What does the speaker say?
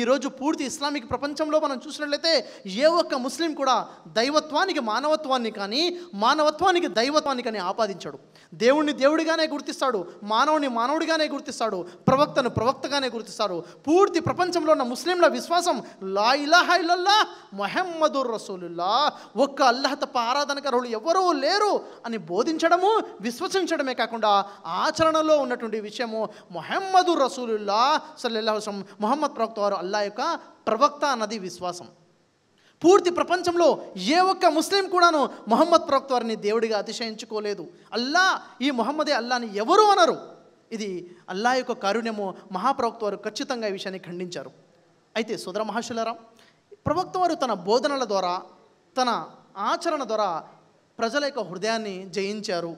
ఈరోజు పూర్తి ఇస్లామిక్ ప్రపంచంలో మనం చూసినట్లయితే ఏ ఒక్క ముస్లిం కూడా దైవత్వానికి మానవత్వాన్ని కానీ మానవత్వానికి దైవత్వాన్ని కానీ ఆపాదించాడు దేవుణ్ణి దేవుడిగానే గుర్తిస్తాడు మానవుని మానవుడిగానే గుర్తిస్తాడు ప్రవక్తను ప్రవక్తగానే గుర్తిస్తాడు పూర్తి ప్రపంచంలో ఉన్న ముస్లింల విశ్వాసం లా ఇలాహ ఇల్లల్లా మొహమ్మదుర్ రసూలుల్లా ఒక్క అల్లహ తప్ప ఆరాధనకరులు ఎవరూ లేరు అని బోధించడము విశ్వసించడమే కాకుండా ఆచరణలో ఉన్నటువంటి విషయము మొహమ్మదు రసూలుల్లా సల్లెల్లాహం మొహమ్మద్ ప్రవక్త వారు ఉన్నాడు అల్లా యొక్క ప్రవక్త అన్నది విశ్వాసం పూర్తి ప్రపంచంలో ఏ ఒక్క ముస్లిం కూడాను మొహమ్మద్ ప్రవక్త వారిని దేవుడిగా అతిశయించుకోలేదు అల్లా ఈ మొహమ్మదే అల్లాని ఎవరు అనరు ఇది అల్లా యొక్క కారుణ్యము మహాప్రవక్త వారు ఖచ్చితంగా ఈ విషయాన్ని ఖండించారు అయితే సుదర మహర్షులరా ప్రవక్త వారు తన బోధనల ద్వారా తన ఆచరణ ద్వారా ప్రజల యొక్క హృదయాన్ని జయించారు